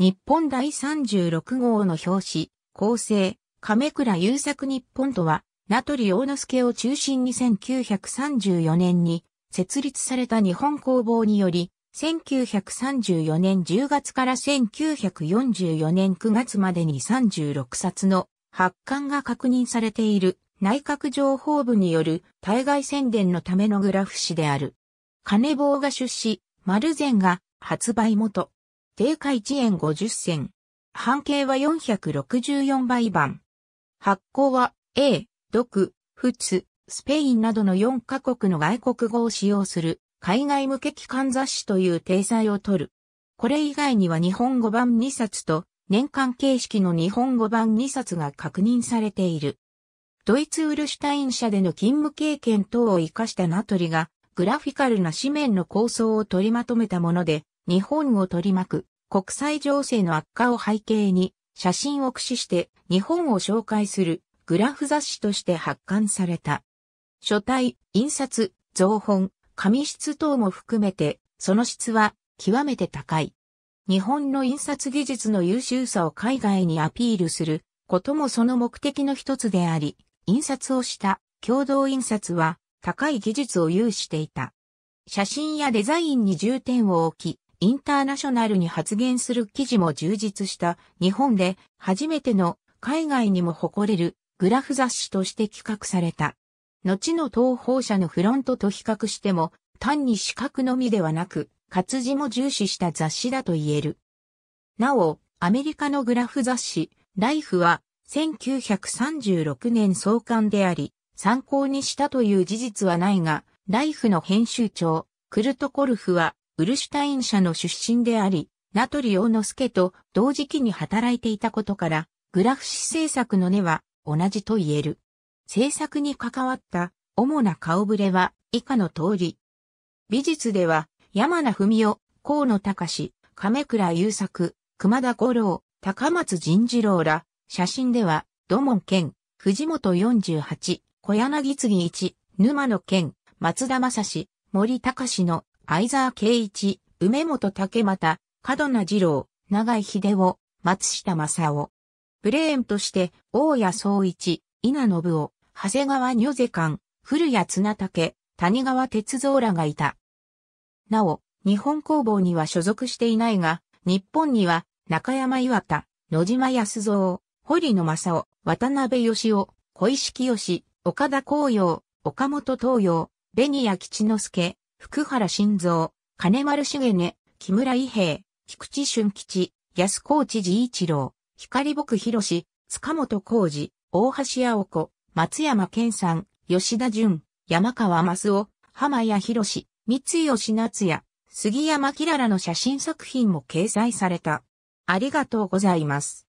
日本第36号の表紙、構成、亀倉優作日本とは、名取大之助を中心に1934年に設立された日本工房により、1934年10月から1944年9月までに36冊の発刊が確認されている内閣情報部による対外宣伝のためのグラフ誌である。金棒が出資、丸善が発売元。定価1円50銭。半径は464倍版。発行は A、独、仏、スペインなどの4カ国の外国語を使用する海外向け機関雑誌という体裁を取る。これ以外には日本語版2冊と年間形式の日本語版2冊が確認されている。ドイツウルシュタイン社での勤務経験等を活かしたナトリがグラフィカルな紙面の構想を取りまとめたもので、日本を取り巻く国際情勢の悪化を背景に、写真を駆使して日本を紹介するグラフ雑誌として発刊された。書体、印刷、造本、紙質等も含めて、その質は極めて高い。日本の印刷技術の優秀さを海外にアピールすることもその目的の一つであり、印刷をした共同印刷は高い技術を有していた。写真やデザインに重点を置き、インターナショナルに発言する記事も充実した日本で初めての海外にも誇れるグラフ雑誌として企画された。後の東方社のフロントと比較しても単に資格のみではなく活字も重視した雑誌だと言える。なお、アメリカのグラフ雑誌ライフは1936年創刊であり参考にしたという事実はないが、ライフの編集長クルトコルフはウルシュタイン社の出身であり、名取洋之助と同時期に働いていたことから、グラフ誌制作の根は同じと言える。制作に関わった主な顔ぶれは以下の通り。美術では山名文夫、河野隆、亀倉優作、熊田五郎、高松仁次郎ら、写真では、土門健、藤本48、小柳次一、沼野健、松田正史、森隆の相沢圭一、梅本竹又、角名二郎、長井秀夫、松下正夫。ブレーンとして、大谷総一、稲信夫、長谷川如世官、古谷綱武、谷川哲三らがいた。なお、日本工房には所属していないが、日本には中山岩田、野島康蔵、堀野正夫、渡辺義夫、小石清、岡田光洋、岡本東洋、紅谷吉之助、福原晋三、金丸茂根、木村伊平、菊池俊吉、安河内治一郎、光牧博士、塚本浩二、大橋青子、松山健さん、吉田淳、山川益夫、浜谷博士、三吉夏也、杉山きららの写真作品も掲載された。ありがとうございます。